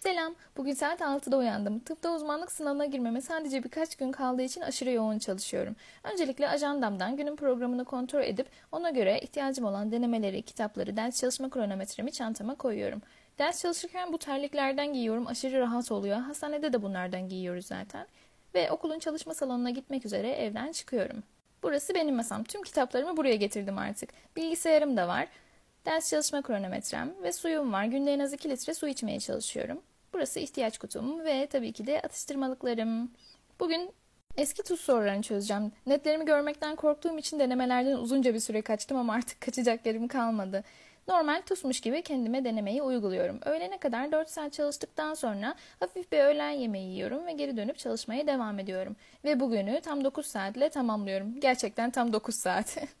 Selam, bugün saat 6'da uyandım. Tıpta uzmanlık sınavına girmeme sadece birkaç gün kaldığı için aşırı yoğun çalışıyorum. Öncelikle ajandamdan günün programını kontrol edip ona göre ihtiyacım olan denemeleri, kitapları, ders çalışma kronometremi çantama koyuyorum. Ders çalışırken bu terliklerden giyiyorum, aşırı rahat oluyor. Hastanede de bunlardan giyiyoruz zaten. Ve okulun çalışma salonuna gitmek üzere evden çıkıyorum. Burası benim masam. Tüm kitaplarımı buraya getirdim artık. Bilgisayarım da var. Ders çalışma kronometrem ve suyum var. Günde en az 2 litre su içmeye çalışıyorum. Burası ihtiyaç kutum ve tabii ki de atıştırmalıklarım. Bugün eski tuz sorularını çözeceğim. Netlerimi görmekten korktuğum için denemelerden uzunca bir süre kaçtım ama artık kaçacak yerim kalmadı. Normal tusmuş gibi kendime denemeyi uyguluyorum. Öğlene kadar 4 saat çalıştıktan sonra hafif bir öğlen yemeği yiyorum ve geri dönüp çalışmaya devam ediyorum. Ve bugünü tam 9 saatle tamamlıyorum. Gerçekten tam 9 saat.